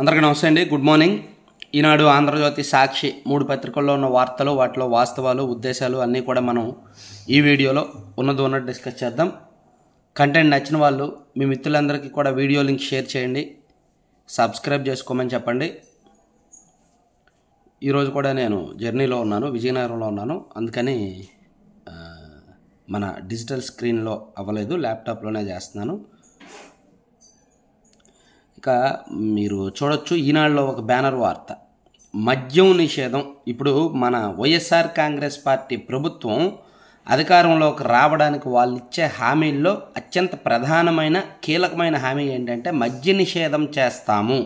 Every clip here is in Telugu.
అందరికీ నమస్తే అండి గుడ్ మార్నింగ్ ఈనాడు ఆంధ్రజ్యోతి సాక్షి మూడు పత్రికల్లో ఉన్న వార్తలు వాటిలో వాస్తవాలు ఉద్దేశాలు అన్నీ కూడా మనం ఈ వీడియోలో ఉన్నది ఉన్నట్టు డిస్కస్ చేద్దాం కంటెంట్ నచ్చిన వాళ్ళు మీ మిత్రులందరికీ కూడా వీడియో లింక్ షేర్ చేయండి సబ్స్క్రైబ్ చేసుకోమని చెప్పండి ఈరోజు కూడా నేను జర్నీలో ఉన్నాను విజయనగరంలో ఉన్నాను అందుకని మన డిజిటల్ స్క్రీన్లో అవ్వలేదు ల్యాప్టాప్లోనే చేస్తున్నాను ఇక మీరు చూడొచ్చు ఈనాడులో ఒక బ్యానర్ వార్త మద్యం నిషేధం ఇప్పుడు మన వైఎస్ఆర్ కాంగ్రెస్ పార్టీ ప్రభుత్వం అధికారంలోకి రావడానికి వాళ్ళు ఇచ్చే హామీల్లో అత్యంత ప్రధానమైన కీలకమైన హామీ ఏంటంటే మద్య నిషేధం చేస్తాము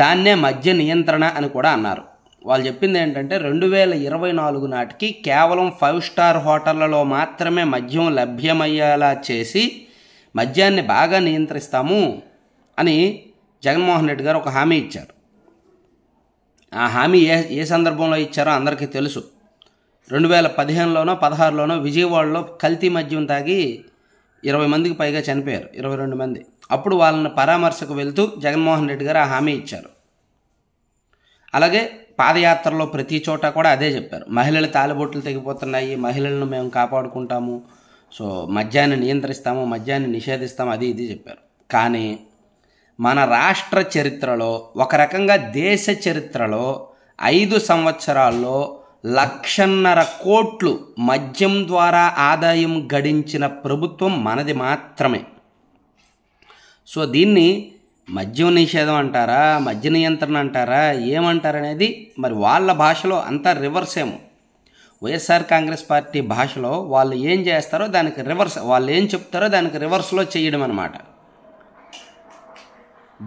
దాన్నే మద్య నియంత్రణ అని కూడా అన్నారు వాళ్ళు చెప్పింది ఏంటంటే రెండు వేల ఇరవై నాలుగు నాటికి కేవలం ఫైవ్ స్టార్ హోటళ్లలో మాత్రమే మద్యం లభ్యమయ్యేలా చేసి మద్యాన్ని బాగా నియంత్రిస్తాము అని జగన్మోహన్ రెడ్డి గారు ఒక హామీ ఇచ్చారు ఆ హామీ ఏ ఏ సందర్భంలో ఇచ్చారో అందరికీ తెలుసు రెండు వేల పదిహేనులోనో పదహారులోనో విజయవాడలో కల్తీ మద్యం తాగి ఇరవై మందికి పైగా చనిపోయారు ఇరవై రెండు మంది అప్పుడు వాళ్ళని పరామర్శకు వెళ్తూ జగన్మోహన్ రెడ్డి గారు ఆ హామీ ఇచ్చారు అలాగే పాదయాత్రలో ప్రతి చోట కూడా అదే చెప్పారు మహిళలు తాలిబొట్లు తెగిపోతున్నాయి మహిళలను మేము కాపాడుకుంటాము సో మద్యాన్ని నియంత్రిస్తాము మద్యాన్ని నిషేధిస్తాము అది ఇది చెప్పారు కానీ మన రాష్ట్ర చరిత్రలో ఒక రకంగా దేశ చరిత్రలో ఐదు సంవత్సరాల్లో లక్షన్నర కోట్లు మద్యం ద్వారా ఆదాయం గడించిన ప్రభుత్వం మనది మాత్రమే సో దీన్ని మద్యం నిషేధం అంటారా మద్య నియంత్రణ అంటారా ఏమంటారనేది మరి వాళ్ళ భాషలో అంతా రివర్స్ ఏమో వైఎస్ఆర్ కాంగ్రెస్ పార్టీ భాషలో వాళ్ళు ఏం చేస్తారో దానికి రివర్స్ వాళ్ళు ఏం చెప్తారో దానికి రివర్స్లో చేయడం అనమాట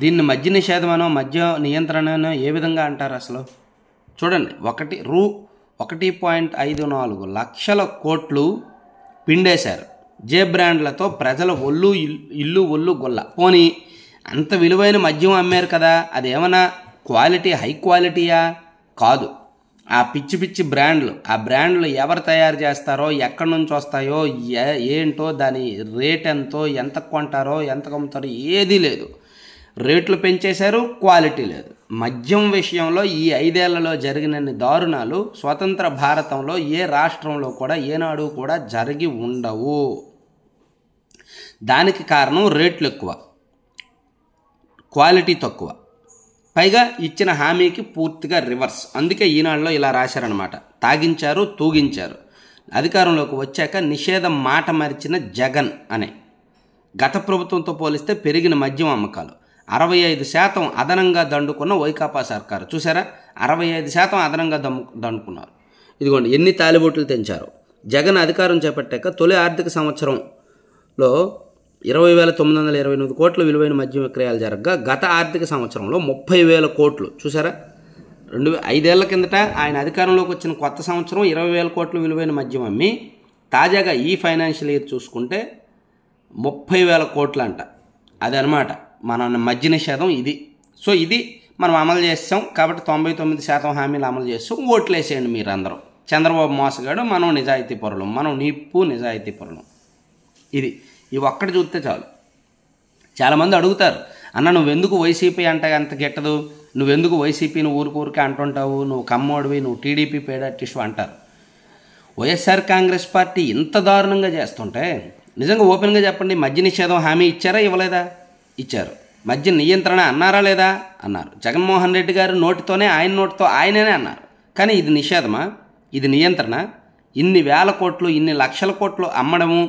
దీన్ని మద్య నిషేధమనో మద్య నియంత్రణనో ఏ విధంగా అంటారు అసలు చూడండి ఒకటి రూ ఒకటి పాయింట్ ఐదు నాలుగు లక్షల కోట్లు పిండేశారు జే బ్రాండ్లతో ప్రజల ఒళ్ళు ఇల్లు ఒళ్ళు గొల్ల పోనీ అంత విలువైన మద్యం అమ్మారు కదా అదేమన్నా క్వాలిటీ హై క్వాలిటీయా కాదు ఆ పిచ్చి పిచ్చి బ్రాండ్లు ఆ బ్రాండ్లు ఎవరు తయారు చేస్తారో ఎక్కడి నుంచి వస్తాయో ఏంటో దాని రేట్ ఎంతో ఎంత కొంటారో ఎంత కమ్ముతారో ఏదీ లేదు రేట్లు పెంచేశారు క్వాలిటీ లేదు మద్యం విషయంలో ఈ ఐదేళ్లలో జరిగినన్ని దారుణాలు స్వతంత్ర భారతంలో ఏ రాష్ట్రంలో కూడా ఏనాడు కూడా జరిగి ఉండవు దానికి కారణం రేట్లు ఎక్కువ క్వాలిటీ తక్కువ పైగా ఇచ్చిన హామీకి పూర్తిగా రివర్స్ అందుకే ఈనాడులో ఇలా రాశారనమాట తాగించారు తూగించారు అధికారంలోకి వచ్చాక నిషేధం మాట మరిచిన జగన్ అనే గత ప్రభుత్వంతో పోలిస్తే పెరిగిన మద్యం అమ్మకాలు అరవై ఐదు శాతం అదనంగా దండుకున్న వైకాపా సర్కారు చూసారా అరవై ఐదు శాతం అదనంగా దమ్ము దండుకున్నారు ఇదిగోండి ఎన్ని తాలిబోట్లు తెంచారు జగన్ అధికారం చేపట్టాక తొలి ఆర్థిక సంవత్సరంలో ఇరవై వేల తొమ్మిది వందల ఇరవై ఎనిమిది కోట్ల విలువైన మద్యం విక్రయాలు జరగగా గత ఆర్థిక సంవత్సరంలో ముప్పై వేల కోట్లు చూసారా రెండు ఐదేళ్ల కిందట ఆయన అధికారంలోకి వచ్చిన కొత్త సంవత్సరం ఇరవై వేల కోట్ల విలువైన మద్యం అమ్మి తాజాగా ఈ ఫైనాన్షియల్ ఇయర్ చూసుకుంటే ముప్పై వేల కోట్లు అంట అదనమాట మన మధ్య నిషేధం ఇది సో ఇది మనం అమలు చేస్తాం కాబట్టి తొంభై తొమ్మిది శాతం హామీలు అమలు చేస్తాం ఓట్లు వేసేయండి మీరందరూ చంద్రబాబు మోసగాడు మనం నిజాయితీ పొరలు మనం నిప్పు నిజాయితీ పొరలు ఇది ఇవి ఒక్కటి చూస్తే చాలు చాలామంది అడుగుతారు అన్న నువ్వెందుకు వైసీపీ అంటే అంత గెట్టదు నువ్వెందుకు వైసీపీని ఊరికూరికే అంటుంటావు నువ్వు కమ్మోడివి నువ్వు టీడీపీ టిష్యూ అంటారు వైఎస్ఆర్ కాంగ్రెస్ పార్టీ ఇంత దారుణంగా చేస్తుంటే నిజంగా ఓపెన్గా చెప్పండి మధ్య నిషేధం హామీ ఇచ్చారా ఇవ్వలేదా ఇచ్చారు మధ్య నియంత్రణ అన్నారా లేదా అన్నారు జగన్మోహన్ రెడ్డి గారు నోటితోనే ఆయన నోటితో ఆయననే అన్నారు కానీ ఇది నిషేధమా ఇది నియంత్రణ ఇన్ని వేల కోట్లు ఇన్ని లక్షల కోట్లు అమ్మడము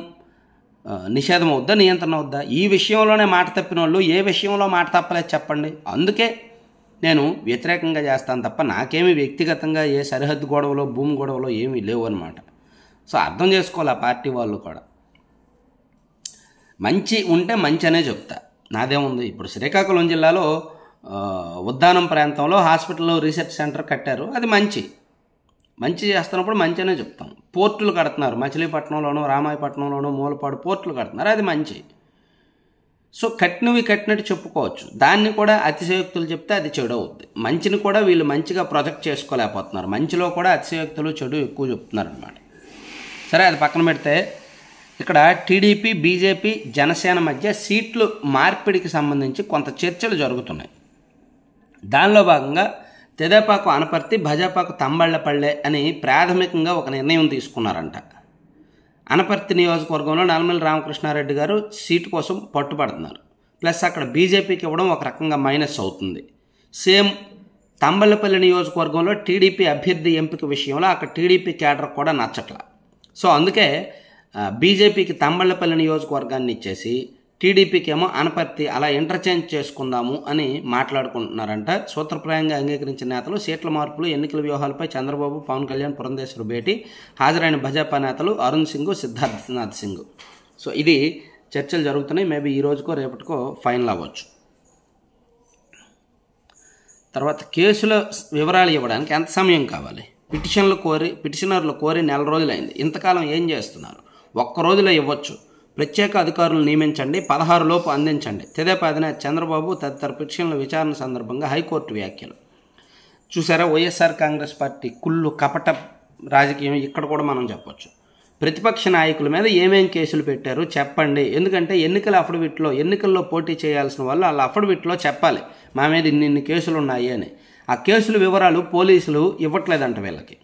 నిషేధం అవుద్దా నియంత్రణ అవుద్దా ఈ విషయంలోనే మాట తప్పిన వాళ్ళు ఏ విషయంలో మాట తప్పలేదు చెప్పండి అందుకే నేను వ్యతిరేకంగా చేస్తాను తప్ప నాకేమి వ్యక్తిగతంగా ఏ సరిహద్దు గొడవలో భూమి గొడవలో ఏమీ లేవు అనమాట సో అర్థం చేసుకోవాలి ఆ పార్టీ వాళ్ళు కూడా మంచి ఉంటే మంచి అనే చెప్తా నాదేముంది ఇప్పుడు శ్రీకాకుళం జిల్లాలో ఉద్దానం ప్రాంతంలో హాస్పిటల్లో రీసెర్చ్ సెంటర్ కట్టారు అది మంచి మంచి చేస్తున్నప్పుడు మంచి అనే చెప్తాం పోర్టులు కడుతున్నారు మచిలీపట్నంలోనూ రామాయపట్నంలోనూ మూలపాడు పోర్టులు కడుతున్నారు అది మంచి సో కట్టినవి కట్టినట్టు చెప్పుకోవచ్చు దాన్ని కూడా అతిశయోక్తులు చెప్తే అది చెడు అవుద్ది మంచిని కూడా వీళ్ళు మంచిగా ప్రొజెక్ట్ చేసుకోలేకపోతున్నారు మంచిలో కూడా అతిశయోక్తులు చెడు ఎక్కువ చెప్తున్నారు అనమాట సరే అది పక్కన పెడితే ఇక్కడ టీడీపీ బీజేపీ జనసేన మధ్య సీట్లు మార్పిడికి సంబంధించి కొంత చర్చలు జరుగుతున్నాయి దానిలో భాగంగా తెదేపాకు అనపర్తి భజాపాకు తంబళ్లపల్లె అని ప్రాథమికంగా ఒక నిర్ణయం తీసుకున్నారంట అనపర్తి నియోజకవర్గంలో నల్మల్ రామకృష్ణారెడ్డి గారు సీటు కోసం పట్టుబడుతున్నారు ప్లస్ అక్కడ బీజేపీకి ఇవ్వడం ఒక రకంగా మైనస్ అవుతుంది సేమ్ తంబళ్ళపల్లి నియోజకవర్గంలో టీడీపీ అభ్యర్థి ఎంపిక విషయంలో అక్కడ టీడీపీ కేడర్ కూడా నచ్చట్ల సో అందుకే బీజేపీకి తంబళ్ళపల్లి నియోజకవర్గాన్ని ఇచ్చేసి టీడీపీకి ఏమో అనపర్తి అలా ఇంటర్చేంజ్ చేసుకుందాము అని మాట్లాడుకుంటున్నారంట సూత్రప్రాయంగా అంగీకరించిన నేతలు సీట్ల మార్పులు ఎన్నికల వ్యూహాలపై చంద్రబాబు పవన్ కళ్యాణ్ పురంధేశ్వరు భేటీ హాజరైన భాజపా నేతలు అరుణ్ సింగ్ సిద్ధార్థనాథ్ సింగ్ సో ఇది చర్చలు జరుగుతున్నాయి మేబీ ఈ రోజుకో రేపటికో ఫైనల్ అవ్వచ్చు తర్వాత కేసుల వివరాలు ఇవ్వడానికి ఎంత సమయం కావాలి పిటిషన్లు కోరి పిటిషనర్లు కోరి నెల రోజులైంది ఇంతకాలం ఏం చేస్తున్నారు ఒక్క రోజులో ఇవ్వచ్చు ప్రత్యేక అధికారులు నియమించండి పదహారు లోపు అందించండి తెదేపాదిన చంద్రబాబు తదితర పిటిషన్ల విచారణ సందర్భంగా హైకోర్టు వ్యాఖ్యలు చూసారా వైఎస్ఆర్ కాంగ్రెస్ పార్టీ కుళ్ళు కపట రాజకీయం ఇక్కడ కూడా మనం చెప్పొచ్చు ప్రతిపక్ష నాయకుల మీద ఏమేం కేసులు పెట్టారు చెప్పండి ఎందుకంటే ఎన్నికల అఫడవిట్లో ఎన్నికల్లో పోటీ చేయాల్సిన వాళ్ళు వాళ్ళ అఫడవిట్లో చెప్పాలి మా మీద ఇన్ని ఇన్ని కేసులు ఉన్నాయి అని ఆ కేసుల వివరాలు పోలీసులు ఇవ్వట్లేదంట వీళ్ళకి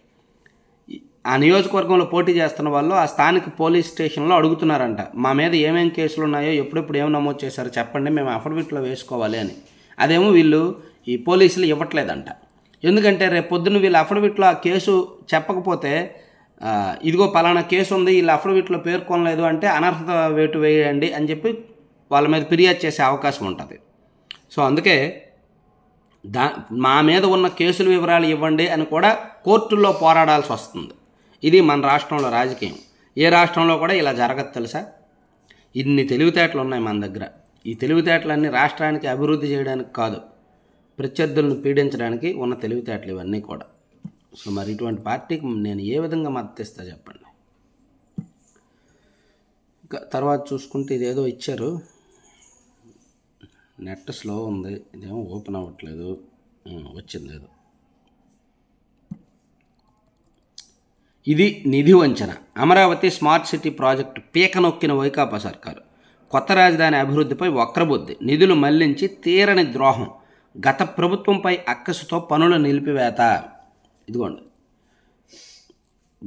ఆ నియోజకవర్గంలో పోటీ చేస్తున్న వాళ్ళు ఆ స్థానిక పోలీస్ స్టేషన్లో అడుగుతున్నారంట మా మీద ఏమేం కేసులు ఉన్నాయో ఎప్పుడెప్పుడు ఏం నమోదు చేశారో చెప్పండి మేము అఫిడవిట్లో వేసుకోవాలి అని అదేమో వీళ్ళు ఈ పోలీసులు ఇవ్వట్లేదంట ఎందుకంటే రేపు పొద్దున్న వీళ్ళు అఫిడవిట్లో ఆ కేసు చెప్పకపోతే ఇదిగో పలానా కేసు ఉంది వీళ్ళు అఫిడవిట్లో పేర్కొనలేదు అంటే అనర్హత వేటు వేయండి అని చెప్పి వాళ్ళ మీద ఫిర్యాదు చేసే అవకాశం ఉంటుంది సో అందుకే దా మా మీద ఉన్న కేసుల వివరాలు ఇవ్వండి అని కూడా కోర్టుల్లో పోరాడాల్సి వస్తుంది ఇది మన రాష్ట్రంలో రాజకీయం ఏ రాష్ట్రంలో కూడా ఇలా జరగదు తెలుసా ఇన్ని తెలివితేటలు ఉన్నాయి మన దగ్గర ఈ తెలివితేటలన్నీ రాష్ట్రానికి అభివృద్ధి చేయడానికి కాదు ప్రత్యర్థులను పీడించడానికి ఉన్న తెలివితేటలు ఇవన్నీ కూడా సో మరి ఇటువంటి పార్టీకి నేను ఏ విధంగా మద్దతు ఇస్తా చెప్పండి ఇంకా తర్వాత చూసుకుంటే ఇదేదో ఇచ్చారు నెట్ స్లో ఉంది ఇదేమో ఓపెన్ అవ్వట్లేదు వచ్చింది ఏదో ఇది నిధి వంచన అమరావతి స్మార్ట్ సిటీ ప్రాజెక్టు పీక నొక్కిన వైకాపా సర్కారు కొత్త రాజధాని అభివృద్ధిపై వక్రబుద్ధి నిధులు మళ్లించి తీరని ద్రోహం గత ప్రభుత్వంపై అక్కసుతో పనులు నిలిపివేత ఇదిగోండి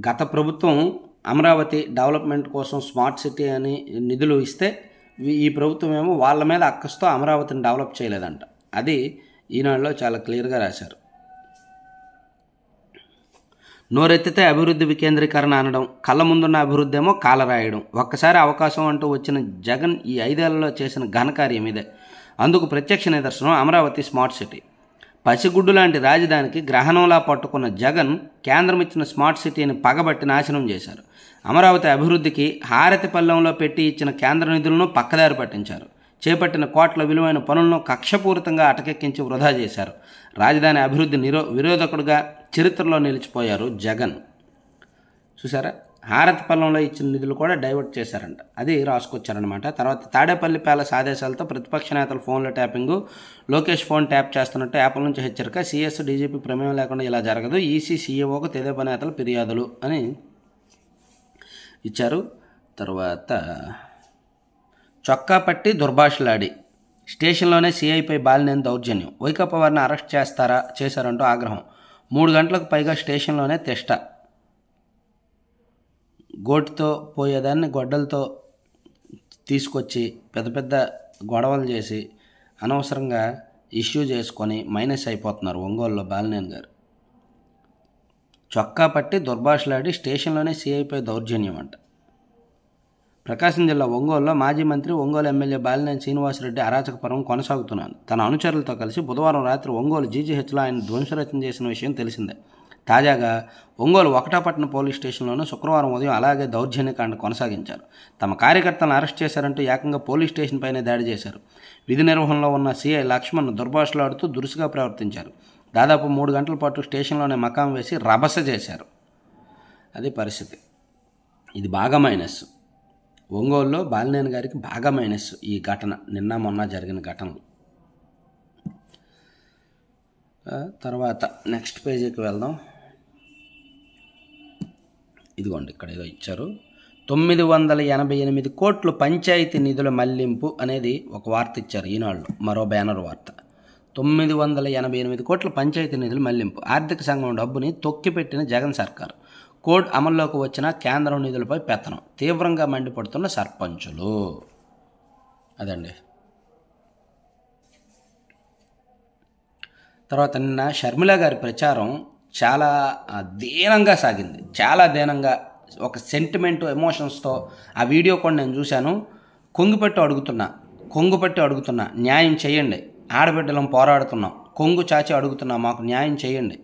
గత ప్రభుత్వం అమరావతి డెవలప్మెంట్ కోసం స్మార్ట్ సిటీ అని నిధులు ఇస్తే ఈ ప్రభుత్వం ఏమో వాళ్ళ మీద అక్కసుతో అమరావతిని డెవలప్ చేయలేదంట అది ఈనాడులో చాలా క్లియర్గా రాశారు నోరెత్తితే అభివృద్ధి వికేంద్రీకరణ అనడం కళ్ళ ముందున్న అభివృద్ధి ఏమో కాలరాయడం ఒక్కసారి అవకాశం అంటూ వచ్చిన జగన్ ఈ ఐదేళ్లలో చేసిన ఘనకార్యం ఇదే అందుకు ప్రత్యక్ష నిదర్శనం అమరావతి స్మార్ట్ సిటీ పసిగుడ్డు లాంటి రాజధానికి గ్రహణంలా పట్టుకున్న జగన్ కేంద్రం ఇచ్చిన స్మార్ట్ సిటీని పగబట్టి నాశనం చేశారు అమరావతి అభివృద్ధికి హారతి పల్లెంలో పెట్టి ఇచ్చిన కేంద్ర నిధులను పక్కదారి పట్టించారు చేపట్టిన కోట్ల విలువైన పనులను కక్షపూరితంగా అటకెక్కించి వృధా చేశారు రాజధాని అభివృద్ధి నిరో విరోధకుడుగా చరిత్రలో నిలిచిపోయారు జగన్ చూసారా హారతి పల్లంలో ఇచ్చిన నిధులు కూడా డైవర్ట్ చేశారంట అది రాసుకొచ్చారనమాట తర్వాత తాడేపల్లి ప్యాలెస్ ఆదేశాలతో ప్రతిపక్ష నేతల ఫోన్ల ట్యాపింగు లోకేష్ ఫోన్ ట్యాప్ చేస్తున్నట్టు యాప్ల నుంచి హెచ్చరిక సీఎస్ డీజీపీ ప్రమేయం లేకుండా ఇలా జరగదు ఈసీ సీఈఓకు తెదేపా నేతల ఫిర్యాదులు అని ఇచ్చారు తర్వాత చొక్కా పట్టి దుర్భాషలాడి స్టేషన్లోనే సీఐపై బాలినేని దౌర్జన్యం వైకప్ప వారిని అరెస్ట్ చేస్తారా చేశారంటూ ఆగ్రహం మూడు గంటలకు పైగా స్టేషన్లోనే తిష్ట గోటితో పోయేదాన్ని గొడ్డలతో తీసుకొచ్చి పెద్ద పెద్ద గొడవలు చేసి అనవసరంగా ఇష్యూ చేసుకొని మైనస్ అయిపోతున్నారు ఒంగోలులో బాలినేని గారు చొక్కా పట్టి దుర్భాషలాడి స్టేషన్లోనే సీఐపై దౌర్జన్యం అంట ప్రకాశం జిల్లా ఒంగోలులో మాజీ మంత్రి ఒంగోలు ఎమ్మెల్యే బాలినేని శ్రీనివాసరెడ్డి అరాచకపరం కొనసాగుతున్నాను తన అనుచరులతో కలిసి బుధవారం రాత్రి ఒంగోలు జీజీహెచ్లో ఆయన ధ్వంసరచన చేసిన విషయం తెలిసిందే తాజాగా ఒంగోలు ఒకటాపట్నం పోలీస్ స్టేషన్లోనూ శుక్రవారం ఉదయం అలాగే దౌర్జన్యకాండ కొనసాగించారు తమ కార్యకర్తలను అరెస్ట్ చేశారంటూ ఏకంగా పోలీస్ స్టేషన్ పైనే దాడి చేశారు విధి నిర్వహణలో ఉన్న సీఐ లక్ష్మణ్ దుర్భాషలాడుతూ దురుసుగా ప్రవర్తించారు దాదాపు మూడు గంటల పాటు స్టేషన్లోనే మకాం వేసి రభస చేశారు అది పరిస్థితి ఇది బాగా మైనస్ ఒంగోలులో బాలినేని గారికి బాగా మైనస్ ఈ ఘటన నిన్న మొన్న జరిగిన ఘటనలు తర్వాత నెక్స్ట్ పేజీకి వెళ్దాం ఇదిగోండి ఇక్కడ ఏదో ఇచ్చారు తొమ్మిది వందల ఎనభై ఎనిమిది కోట్లు పంచాయతీ నిధుల మళ్లింపు అనేది ఒక వార్త ఇచ్చారు ఈనాళ్ళు మరో బ్యానర్ వార్త తొమ్మిది వందల ఎనభై ఎనిమిది కోట్ల పంచాయతీ నిధులు మళ్లింపు ఆర్థిక సంఘం డబ్బుని తొక్కిపెట్టిన జగన్ సర్కార్ కోడ్ అమల్లోకి వచ్చిన కేంద్రం నిధులపై పెత్తనం తీవ్రంగా మండిపడుతున్న సర్పంచులు అదండి తర్వాత నిన్న షర్మిల గారి ప్రచారం చాలా దీనంగా సాగింది చాలా దీనంగా ఒక సెంటిమెంట్ ఎమోషన్స్తో ఆ వీడియో కూడా నేను చూశాను కొంగుపెట్టు అడుగుతున్నా కొంగుపెట్టి అడుగుతున్నా న్యాయం చేయండి ఆడబిడ్డలం పోరాడుతున్నాం కొంగు చాచి అడుగుతున్నా మాకు న్యాయం చేయండి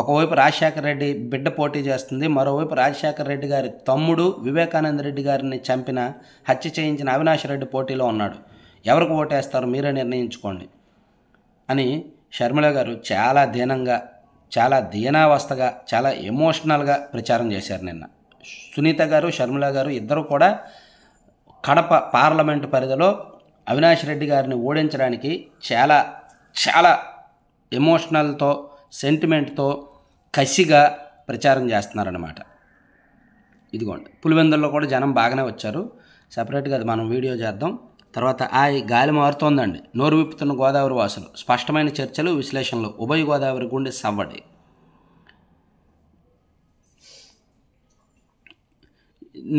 ఒకవైపు రాజశేఖర రెడ్డి బిడ్డ పోటీ చేస్తుంది మరోవైపు రాజశేఖర రెడ్డి గారి తమ్ముడు వివేకానంద రెడ్డి గారిని చంపిన హత్య చేయించిన అవినాష్ రెడ్డి పోటీలో ఉన్నాడు ఎవరికి ఓటేస్తారు మీరే నిర్ణయించుకోండి అని షర్మిల గారు చాలా దీనంగా చాలా దీనావస్థగా చాలా ఎమోషనల్గా ప్రచారం చేశారు నిన్న సునీత గారు షర్మిల గారు ఇద్దరు కూడా కడప పార్లమెంటు పరిధిలో అవినాష్ రెడ్డి గారిని ఓడించడానికి చాలా చాలా ఎమోషనల్తో సెంటిమెంట్తో కసిగా ప్రచారం చేస్తున్నారన్నమాట ఇదిగోండి పులివెందుల్లో కూడా జనం బాగానే వచ్చారు సపరేట్గా అది మనం వీడియో చేద్దాం తర్వాత ఆ గాలి మారుతోందండి నోరు విప్పుతున్న గోదావరి వాసులు స్పష్టమైన చర్చలు విశ్లేషణలు ఉభయ గోదావరి గుండె సవ్వడి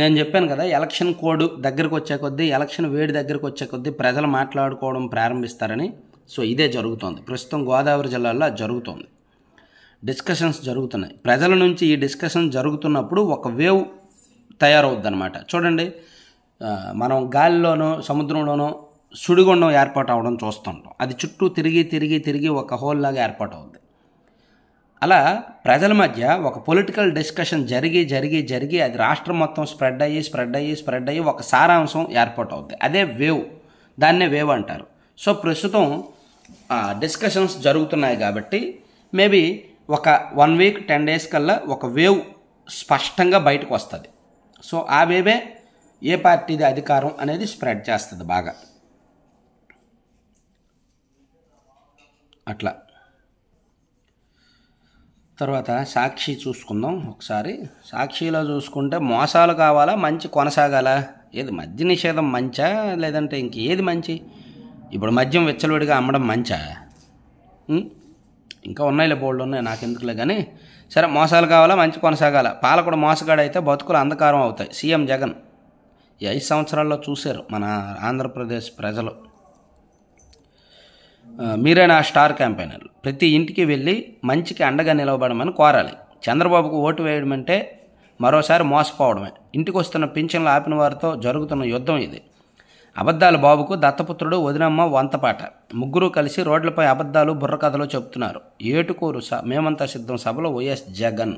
నేను చెప్పాను కదా ఎలక్షన్ కోడ్ దగ్గరకు వచ్చే కొద్దీ ఎలక్షన్ వేడి దగ్గరకు వచ్చే కొద్దీ ప్రజలు మాట్లాడుకోవడం ప్రారంభిస్తారని సో ఇదే జరుగుతోంది ప్రస్తుతం గోదావరి జిల్లాలో జరుగుతోంది డిస్కషన్స్ జరుగుతున్నాయి ప్రజల నుంచి ఈ డిస్కషన్ జరుగుతున్నప్పుడు ఒక వేవ్ తయారవుద్ది అనమాట చూడండి మనం గాలిలోనో సముద్రంలోనో సుడిగుండం ఏర్పాటు అవడం చూస్తుంటాం అది చుట్టూ తిరిగి తిరిగి తిరిగి ఒక హోల్లాగా ఏర్పాటు అవుద్ది అలా ప్రజల మధ్య ఒక పొలిటికల్ డిస్కషన్ జరిగి జరిగి జరిగి అది రాష్ట్రం మొత్తం స్ప్రెడ్ అయ్యి స్ప్రెడ్ అయ్యి స్ప్రెడ్ అయ్యి ఒక సారాంశం ఏర్పాటు అవుద్ది అదే వేవ్ దాన్నే వేవ్ అంటారు సో ప్రస్తుతం డిస్కషన్స్ జరుగుతున్నాయి కాబట్టి మేబీ ఒక వన్ వీక్ టెన్ డేస్ కల్లా ఒక వేవ్ స్పష్టంగా బయటకు వస్తుంది సో ఆ వేవే ఏ పార్టీది అధికారం అనేది స్ప్రెడ్ చేస్తుంది బాగా అట్లా తర్వాత సాక్షి చూసుకుందాం ఒకసారి సాక్షిలో చూసుకుంటే మోసాలు కావాలా మంచి కొనసాగాల ఏది మద్య నిషేధం మంచా లేదంటే ఇంకేది మంచి ఇప్పుడు మద్యం వెచ్చలవిడిగా అమ్మడం మంచా ఇంకా ఉన్నాయిలే బోల్డ్ ఉన్నాయి నాకు ఎందుకులే కానీ సరే మోసాలు కావాలా మంచి కొనసాగాల పాలకుడు మోసగాడైతే బతుకులు అంధకారం అవుతాయి సీఎం జగన్ ఈ ఐదు సంవత్సరాల్లో చూశారు మన ఆంధ్రప్రదేశ్ ప్రజలు మీరే నా స్టార్ క్యాంపెయినర్లు ప్రతి ఇంటికి వెళ్ళి మంచికి అండగా నిలవబడమని కోరాలి చంద్రబాబుకు ఓటు వేయడం అంటే మరోసారి మోసపోవడమే ఇంటికి వస్తున్న పింఛన్లు ఆపిన వారితో జరుగుతున్న యుద్ధం ఇది అబద్ధాల బాబుకు దత్తపుత్రుడు వదినమ్మ వంతపాట ముగ్గురు కలిసి రోడ్లపై అబద్ధాలు బుర్రకథలు చెబుతున్నారు ఏటుకూరు స మేమంతా సిద్ధం సభలో వైఎస్ జగన్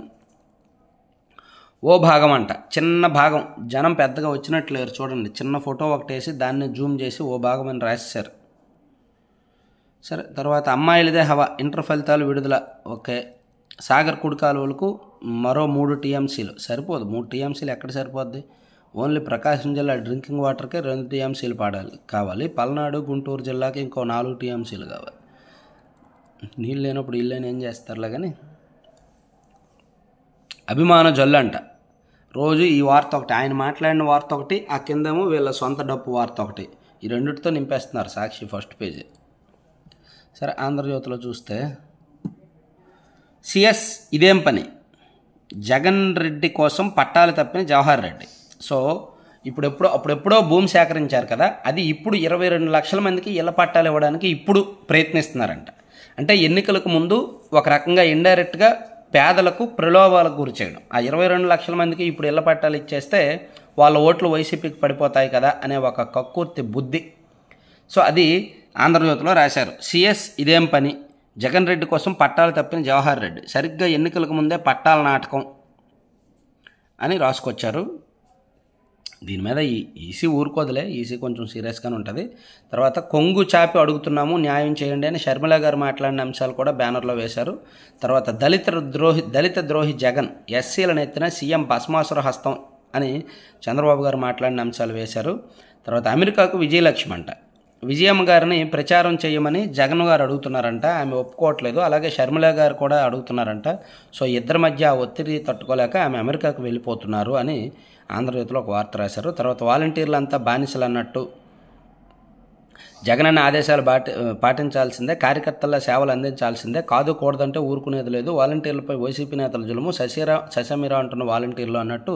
ఓ భాగం అంట చిన్న భాగం జనం పెద్దగా వచ్చినట్లు లేరు చూడండి చిన్న ఫోటో ఒకటేసి దాన్ని జూమ్ చేసి ఓ భాగం అని రాసేసారు సరే తర్వాత అమ్మాయిలదే హవా ఇంటర్ ఫలితాలు విడుదల ఓకే సాగర్ కుడి కాలువలకు మరో మూడు టీఎంసీలు సరిపోదు మూడు టీఎంసీలు ఎక్కడ సరిపోద్ది ఓన్లీ ప్రకాశం జిల్లా డ్రింకింగ్ వాటర్కే రెండు టీఎంసీలు పాడాలి కావాలి పల్నాడు గుంటూరు జిల్లాకి ఇంకో నాలుగు టీఎంసీలు కావాలి నీళ్ళు లేనప్పుడు ఇల్లు ఏం చేస్తారులే కానీ అభిమాన జల్లు అంట రోజు ఈ వార్త ఒకటి ఆయన మాట్లాడిన వార్త ఒకటి ఆ కిందేమో వీళ్ళ సొంత డప్పు వార్త ఒకటి ఈ రెండిటితో నింపేస్తున్నారు సాక్షి ఫస్ట్ పేజీ సరే ఆంధ్రజ్యోతిలో చూస్తే సిఎస్ ఇదేం పని జగన్ రెడ్డి కోసం పట్టాలు తప్పిన జవహర్ రెడ్డి సో ఇప్పుడు ఎప్పుడో అప్పుడెప్పుడో భూమి సేకరించారు కదా అది ఇప్పుడు ఇరవై రెండు లక్షల మందికి ఇళ్ల పట్టాలు ఇవ్వడానికి ఇప్పుడు ప్రయత్నిస్తున్నారంట అంటే ఎన్నికలకు ముందు ఒక రకంగా ఇండైరెక్ట్గా పేదలకు ప్రలోభాలకు గురి చేయడం ఆ ఇరవై రెండు లక్షల మందికి ఇప్పుడు ఇళ్ల పట్టాలు ఇచ్చేస్తే వాళ్ళ ఓట్లు వైసీపీకి పడిపోతాయి కదా అనే ఒక కక్కుర్తి బుద్ధి సో అది ఆంధ్రజ్యోతిలో రాశారు సిఎస్ ఇదేం పని జగన్ రెడ్డి కోసం పట్టాలు తప్పిన జవహర్ రెడ్డి సరిగ్గా ఎన్నికలకు ముందే పట్టాల నాటకం అని రాసుకొచ్చారు దీని మీద ఈసీ ఊరుకోదులే ఈసీ కొంచెం సీరియస్గానే ఉంటుంది తర్వాత కొంగు చాపి అడుగుతున్నాము న్యాయం చేయండి అని షర్మిల గారు మాట్లాడిన అంశాలు కూడా బ్యానర్లో వేశారు తర్వాత దళిత ద్రోహి దళిత ద్రోహి జగన్ ఎస్సీలను ఎత్తిన సీఎం భస్మాసుర హస్తం అని చంద్రబాబు గారు మాట్లాడిన అంశాలు వేశారు తర్వాత అమెరికాకు విజయలక్ష్మి అంట విజయమ్మ గారిని ప్రచారం చేయమని జగన్ గారు అడుగుతున్నారంట ఆమె ఒప్పుకోవట్లేదు అలాగే షర్మిల గారు కూడా అడుగుతున్నారంట సో ఇద్దరి మధ్య ఆ ఒత్తిడి తట్టుకోలేక ఆమె అమెరికాకు వెళ్ళిపోతున్నారు అని ఆంధ్రజ్యోతిలో ఒక వార్త రాశారు తర్వాత వాలంటీర్లు అంతా బానిసలు అన్నట్టు జగనన్న ఆదేశాలు పాటి పాటించాల్సిందే కార్యకర్తల సేవలు అందించాల్సిందే కాదు కూడదంటే ఊరుకునేది లేదు వాలంటీర్లపై వైసీపీ నేతల జులుము శశిరా శశమిరా అంటున్న వాలంటీర్లు అన్నట్టు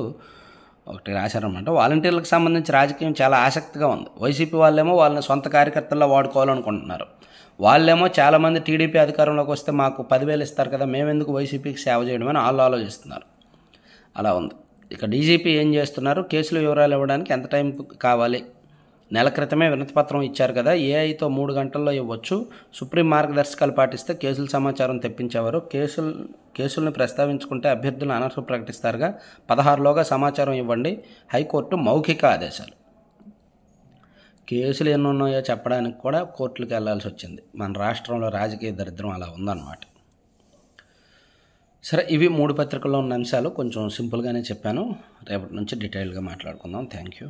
ఒకటి రాశారన్నమాట వాలంటీర్లకు సంబంధించి రాజకీయం చాలా ఆసక్తిగా ఉంది వైసీపీ వాళ్ళేమో వాళ్ళని సొంత కార్యకర్తల్లో వాడుకోవాలనుకుంటున్నారు వాళ్ళేమో చాలామంది టీడీపీ అధికారంలోకి వస్తే మాకు పదివేలు ఇస్తారు కదా మేమెందుకు వైసీపీకి సేవ చేయడం అని వాళ్ళు ఆలోచిస్తున్నారు అలా ఉంది ఇక డీజీపీ ఏం చేస్తున్నారు కేసుల వివరాలు ఇవ్వడానికి ఎంత టైం కావాలి నెల క్రితమే వినతిపత్రం ఇచ్చారు కదా ఏఐతో మూడు గంటల్లో ఇవ్వచ్చు సుప్రీం మార్గదర్శకాలు పాటిస్తే కేసుల సమాచారం తెప్పించేవారు కేసులు కేసులను ప్రస్తావించుకుంటే అభ్యర్థులను అనర్హులు ప్రకటిస్తారుగా పదహారులోగా సమాచారం ఇవ్వండి హైకోర్టు మౌఖిక ఆదేశాలు కేసులు ఎన్ని ఉన్నాయో చెప్పడానికి కూడా కోర్టులకు వెళ్లాల్సి వచ్చింది మన రాష్ట్రంలో రాజకీయ దరిద్రం అలా ఉందన్నమాట సరే ఇవి మూడు పత్రికల్లో ఉన్న అంశాలు కొంచెం సింపుల్గానే చెప్పాను రేపటి నుంచి డీటెయిల్గా మాట్లాడుకుందాం థ్యాంక్ యూ